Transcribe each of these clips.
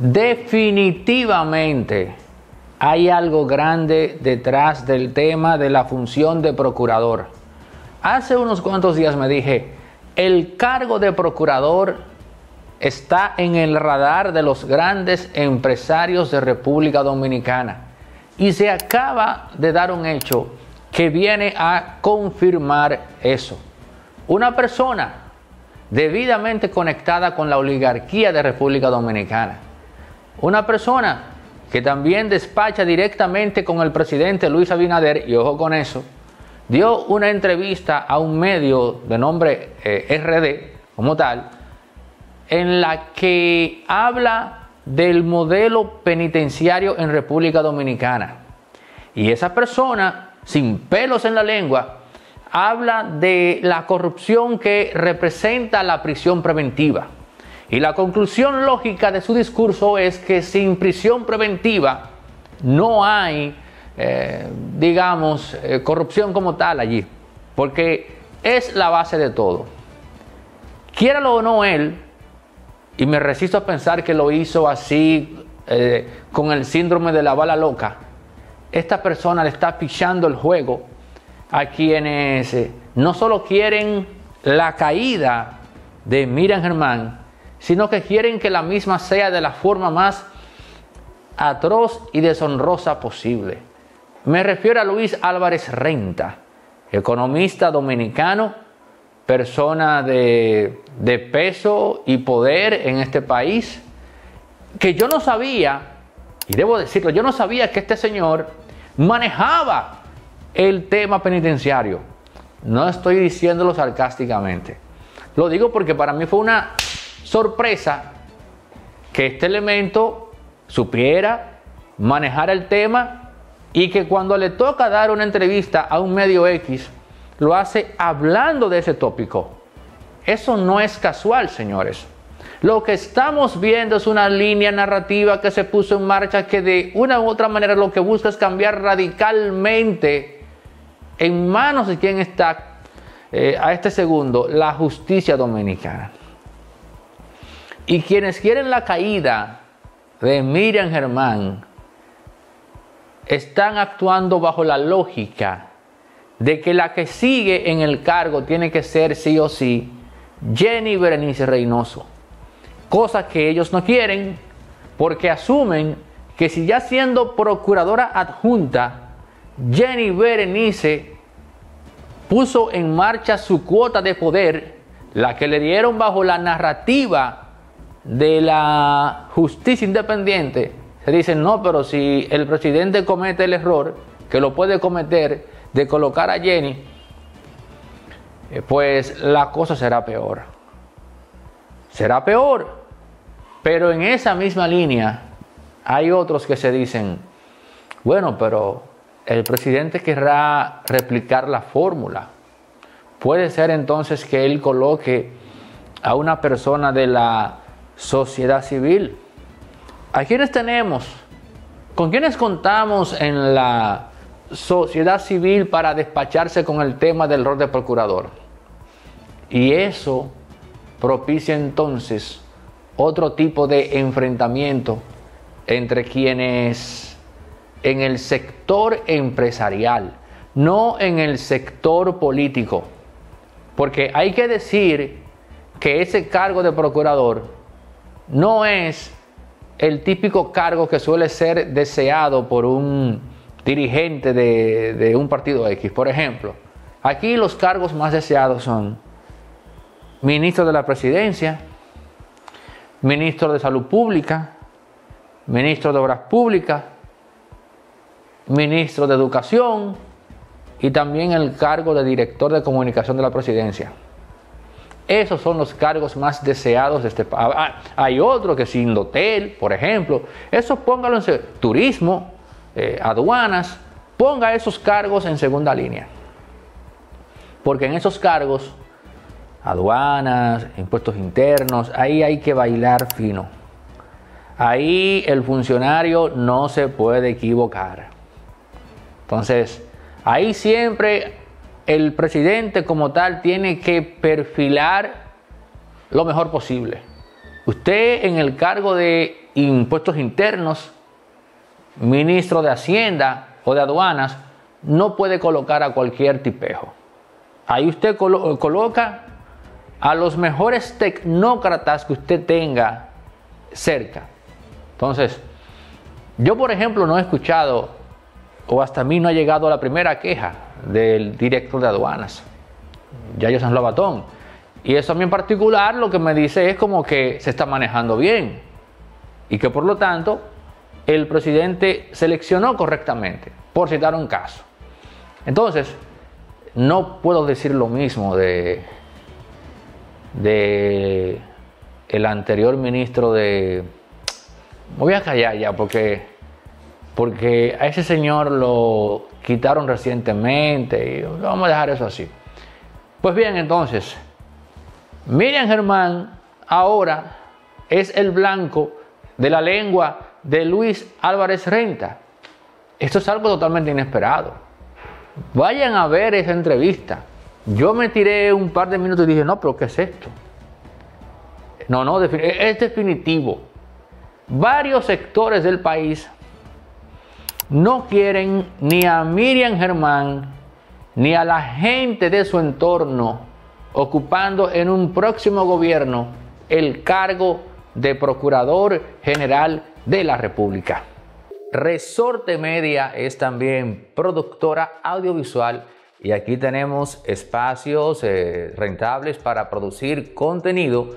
Definitivamente hay algo grande detrás del tema de la función de procurador. Hace unos cuantos días me dije, el cargo de procurador está en el radar de los grandes empresarios de República Dominicana y se acaba de dar un hecho que viene a confirmar eso. Una persona debidamente conectada con la oligarquía de República Dominicana una persona que también despacha directamente con el presidente Luis Abinader, y ojo con eso, dio una entrevista a un medio de nombre eh, RD, como tal, en la que habla del modelo penitenciario en República Dominicana. Y esa persona, sin pelos en la lengua, habla de la corrupción que representa la prisión preventiva. Y la conclusión lógica de su discurso es que sin prisión preventiva no hay, eh, digamos, eh, corrupción como tal allí, porque es la base de todo. Quiéralo o no él, y me resisto a pensar que lo hizo así eh, con el síndrome de la bala loca, esta persona le está fichando el juego a quienes no solo quieren la caída de Miriam Germán, sino que quieren que la misma sea de la forma más atroz y deshonrosa posible. Me refiero a Luis Álvarez Renta, economista dominicano, persona de, peso y poder en este país, que yo no sabía, y debo decirlo, yo no sabía que este señor manejaba el tema penitenciario. No estoy diciéndolo sarcásticamente. Lo digo porque para mí fue una sorpresa que este elemento supiera manejar el tema y que cuando le toca dar una entrevista a un medio X, lo hace hablando de ese tópico. Eso no es casual, señores. Lo que estamos viendo es una línea narrativa que se puso en marcha que de una u otra manera lo que busca es cambiar radicalmente en manos de quien está eh, a este segundo la justicia dominicana. Y quienes quieren la caída de Miriam Germán están actuando bajo la lógica de que la que sigue en el cargo tiene que ser sí o sí Jenny Berenice Reynoso. Cosa que ellos no quieren porque asumen que si ya siendo procuradora adjunta, Jenny Berenice puso en marcha su cuota de poder, la que le dieron bajo la narrativa de la justicia independiente se dice, no, pero si el presidente comete el error, que lo puede cometer, de colocar a Jenny, eh, pues la cosa será peor. Será peor. Pero en esa misma línea hay otros que se dicen, bueno, pero el presidente querrá replicar la fórmula. Puede ser entonces que él coloque a una persona de la sociedad civil. ¿A quiénes tenemos? ¿Con quiénes contamos en la sociedad civil para despacharse con el tema del rol de procurador? Y eso propicia entonces otro tipo de enfrentamiento entre quienes en el sector empresarial, no en el sector político. Porque hay que decir que ese cargo de procurador no es el típico cargo que suele ser deseado por un dirigente de, un partido X. Por ejemplo, aquí los cargos más deseados son ministro de la presidencia, ministro de salud pública, ministro de obras públicas, ministro de educación y también el cargo de director de comunicación de la presidencia. Esos son los cargos más deseados de este país. Ah, ah, hay otro que sin hotel, por ejemplo. Eso póngalo en turismo, eh, aduanas. Ponga esos cargos en segunda línea. Porque en esos cargos, aduanas, impuestos internos, ahí hay que bailar fino. Ahí el funcionario no se puede equivocar. Entonces, ahí siempre el presidente como tal tiene que perfilar lo mejor posible. Usted en el cargo de impuestos internos, ministro de Hacienda o de aduanas, no puede colocar a cualquier tipejo. Ahí usted coloca a los mejores tecnócratas que usted tenga cerca. Entonces, yo por ejemplo no he escuchado o hasta a mí no ha llegado la primera queja del director de aduanas, Yayo San Lobatón. Y eso a mí en particular lo que me dice es como que se está manejando bien y que por lo tanto el presidente seleccionó correctamente, por citar un caso. Entonces, no puedo decir lo mismo de, de el anterior ministro de... Me voy a callar ya porque porque a ese señor lo quitaron recientemente y vamos a dejar eso así. Pues bien, entonces, Miriam Germán ahora es el blanco de la lengua de Luis Álvarez Renta. Esto es algo totalmente inesperado. Vayan a ver esa entrevista. Yo me tiré un par de minutos y dije, no, pero ¿qué es esto? No, no, es definitivo. Varios sectores del país no quieren ni a Miriam Germán ni a la gente de su entorno ocupando en un próximo gobierno el cargo de Procurador General de la República. Resorte Media es también productora audiovisual y aquí tenemos espacios eh, rentables para producir contenido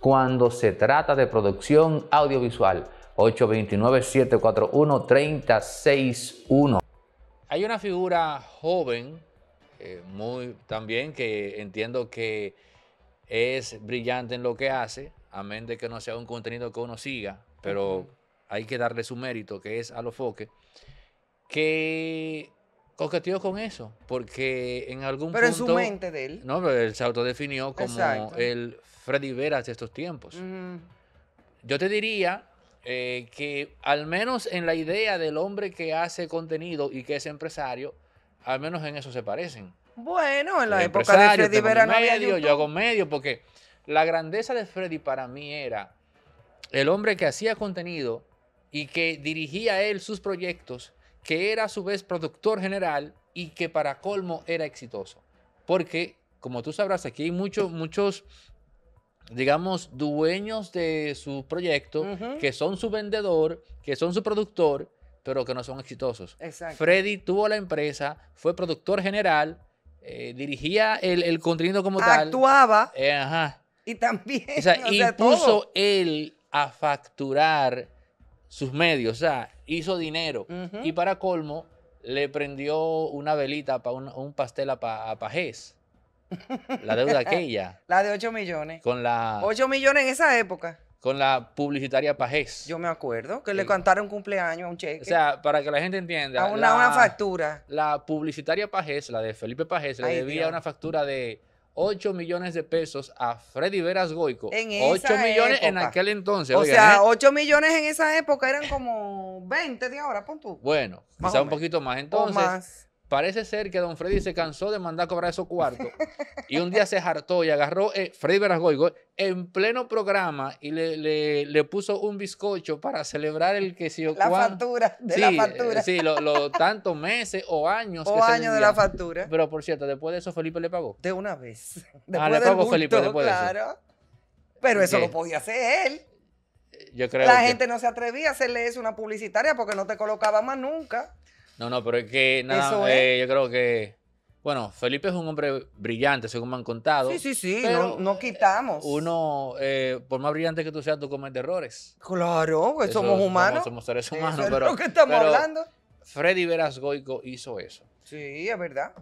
cuando se trata de producción audiovisual. 829-741-3061. Hay una figura joven, eh, muy también, que entiendo que es brillante en lo que hace, amén de que no sea un contenido que uno siga, pero hay que darle su mérito, que es a los foques, que coqueteó con eso, porque en algún punto... Pero en su mente de él. No, pero él se autodefinió como el Freddy Veras de estos tiempos. Yo te diría eh, que al menos en la idea del hombre que hace contenido y que es empresario, al menos en eso se parecen. Bueno, en la época de Freddy Vera no había Yo hago medio, porque la grandeza de Freddy para mí era el hombre que hacía contenido y que dirigía él sus proyectos que era a su vez productor general y que para colmo era exitoso. Porque, como tú sabrás, aquí hay muchos, muchos digamos, dueños de su proyecto, que son su vendedor, que son su productor, pero que no son exitosos. Exacto. Freddy tuvo la empresa, fue productor general, eh, dirigía el, contenido como tal. Actuaba. Y también. O sea, y él a facturar sus medios. O sea, hizo dinero. Y para colmo, le prendió una velita para un, pastel a, Pajés. La deuda aquella. la de 8 millones. Con la. 8 millones en esa época. Con la publicitaria Pajés. Yo me acuerdo que le cantaron cumpleaños a un cheque. O sea, para que la gente entienda. A una, factura. La publicitaria Pajés, la de Felipe Pajés, le debía una factura de 8 millones de pesos a Freddy Veras Goico. En 8 millones en aquel entonces. O sea, ¿eh? ocho 8 millones en esa época eran como 20 de ahora, pon tú. Bueno, quizá un poquito más entonces. Parece ser que don Freddy se cansó de mandar a cobrar esos cuartos y un día se hartó y agarró a eh, Freddy Verasgoigo en pleno programa y le, puso un bizcocho para celebrar el que se La de la factura. Sí, los tantos meses o años. O años de la factura. Pero por cierto, después de eso Felipe le pagó. De una vez. ah, le pagó Felipe después claro. Pero eso lo podía hacer él. Yo creo la gente no se atrevía a hacerle eso una publicitaria porque no te colocaba más nunca. No, no, pero es que nada, eh, yo creo que. Bueno, Felipe es un hombre brillante, según me han contado. Sí, sí, sí, no, quitamos. Eh, uno, eh, por más brillante que tú seas, tú cometes errores. Claro, pues somos humanos. Somos, seres humanos, pero. Lo que estamos hablando. Freddy Veras Goico hizo eso. Sí, es verdad.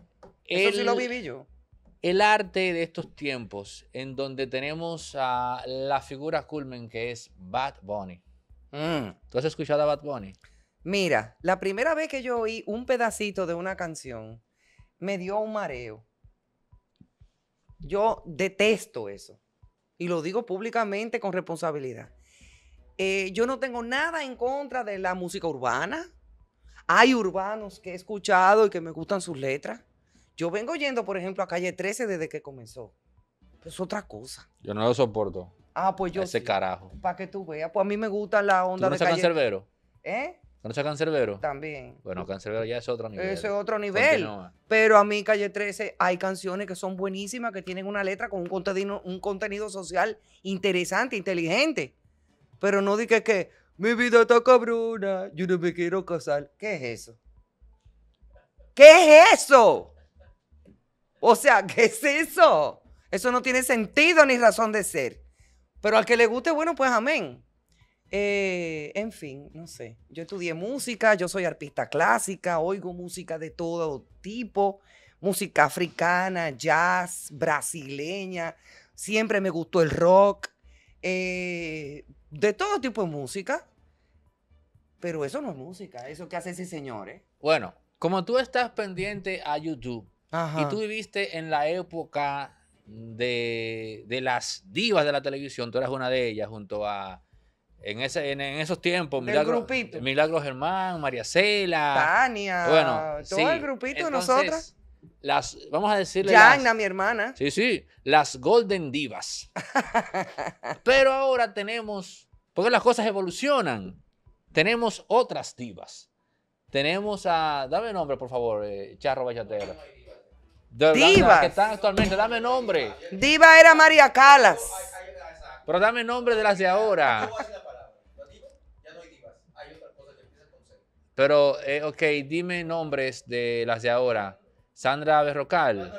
eso sí lo viví yo. El arte de estos tiempos, en donde tenemos a la figura culmen que es Bad Bunny. Mm. ¿Tú has escuchado a Bad Bunny? Mira, la primera vez que yo oí un pedacito de una canción, me dio un mareo. Yo detesto eso. Y lo digo públicamente con responsabilidad. Eh, yo no tengo nada en contra de la música urbana. Hay urbanos que he escuchado y que me gustan sus letras. Yo vengo yendo, por ejemplo, a Calle 13 desde que comenzó. es otra cosa. Yo no lo soporto. Ah, pues yo. Ese carajo. Para que tú veas. Pues a mí me gusta la onda ¿Tú no de Calle... cerbero? ¿Eh? ¿No a Cancerbero? También. Bueno, Cancerbero ya es otro nivel. Eso es otro nivel. Pero a mí, Calle 13, hay canciones que son buenísimas, que tienen una letra con un contenido, un contenido social interesante, inteligente. Pero no dije que mi vida está cabrona, yo no me quiero casar. ¿Qué es eso? ¿Qué es eso? O sea, ¿qué es eso? Eso no tiene sentido ni razón de ser. Pero al que le guste, bueno, pues amén. Eh, en fin, no sé. Yo estudié música, yo soy arpista clásica, oigo música de todo tipo, música africana, jazz, brasileña, siempre me gustó el rock, eh, de todo tipo de música. Pero eso no es música, eso que hace ese señor, ¿eh? Bueno, como tú estás pendiente a YouTube y tú viviste en la época de, de las divas de la televisión, tú eras una de ellas junto a en, esos tiempos, Milagros Germán, María Cela, Tania, bueno, todo el grupito de nosotras. Las, vamos a decirle. Yagna, mi hermana. Sí, sí, las Golden Divas. Pero ahora tenemos, porque las cosas evolucionan, tenemos otras divas. Tenemos a, dame nombre, por favor, eh, Charro Bachatera. Diva divas. que están actualmente, dame nombre. Diva era María Calas. Pero dame nombre de las de ahora. Pero, eh, ok, dime nombres de las de ahora. Sandra Berrocal.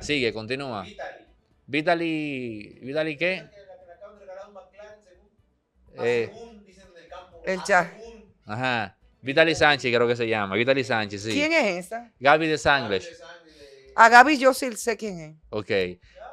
Sigue, continúa. Vitali. Vitali, Vitali ¿qué? el chat. Ajá. Vitali Sánchez, creo que se llama. Vitali Sánchez, sí. ¿Quién es esa? Gaby de Sangre, A Gaby yo sí sé quién es. Ok.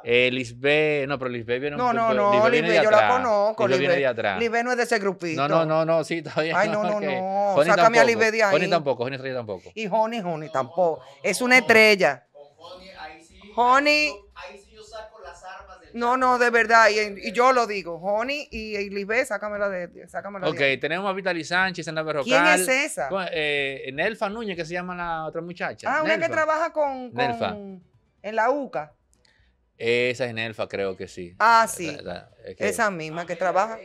Eh, Lisbeth, no, pero Lisbeth viene No, atrás no, no, no, Lisbeth yo la conozco. Lisbeth, no es de ese grupito. No, no, no, no sí, todavía Ay, no, no, no. Sácame tampoco. a Lisbeth de ahí. tampoco, Estrella tampoco. Y Honey, Honey tampoco. Es una estrella. Honey, ahí sí. Honey. Ahí sí yo saco las armas del. No, no, de verdad. Y, yo lo digo. Honey y, y Lisbeth, sácamela de. Sácamela ok, de tenemos a Vitali Sánchez, en la Berrocal. ¿Quién es esa? eh, Nelfa Núñez, que se llama la otra muchacha. Ah, una que trabaja con. con En la UCA. Esa es Nelfa, creo que sí. Ah, sí. Esa misma que trabaja.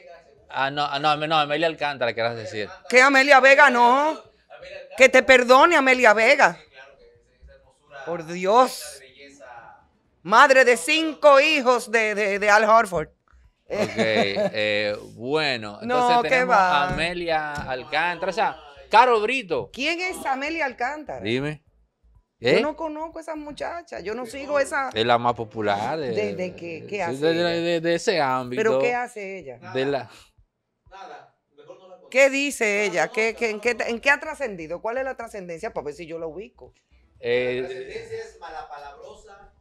Ah, no, ah, no, no, Amelia Alcántara, querrás decir. Que Amelia Vega no. Que te perdone Amelia Vega. Por Dios. Madre de cinco hijos de, de, Al Horford. Ok, eh, bueno, entonces tenemos va? Amelia Alcántara, o sea, Caro Brito. ¿Quién es Amelia Alcántara? Dime. Yo ¿Eh? no conozco a esas muchachas, yo no sigo esa... Es la más popular. ¿De, qué, hace? De, ese ámbito. ¿Pero qué hace ella? de la... Nada, la ¿Qué dice ella? ¿Qué, en, qué, ha trascendido? ¿Cuál es la trascendencia? Para ver si yo la ubico. Eh, la trascendencia es malapalabrosa,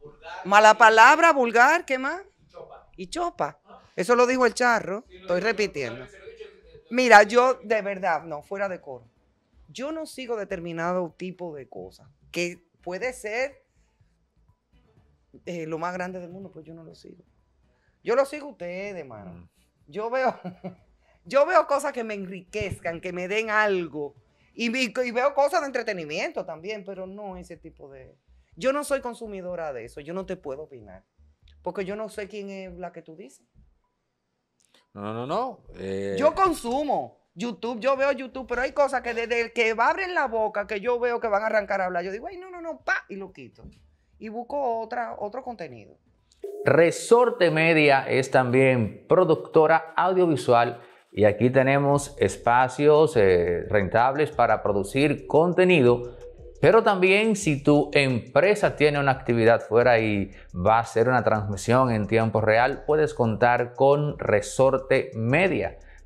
vulgar... palabra, vulgar, ¿qué más? Chopa. Y chopa. Eso lo dijo el charro, estoy repitiendo. Mira, yo de verdad, no, fuera de coro. Yo no sigo determinado tipo de cosas que puede ser eh, lo más grande del mundo, pues yo no lo sigo. Yo lo sigo a ustedes, hermano. Mm. Yo veo, yo veo cosas que me enriquezcan, que me den algo. Y, veo cosas de entretenimiento también, pero no ese tipo de... Yo no soy consumidora de eso, yo no te puedo opinar, porque yo no sé quién es la que tú dices. No, no, no. Eh. Yo consumo, YouTube, yo veo YouTube, pero hay cosas que desde el que abren la boca, que yo veo que van a arrancar a hablar, yo digo, ay, no, no, no, pa, y lo quito. Y busco otra, otro contenido. Resorte Media es también productora audiovisual y aquí tenemos espacios eh, rentables para producir contenido. Pero también si tu empresa tiene una actividad fuera y va a hacer una transmisión en tiempo real, puedes contar con Resorte Media.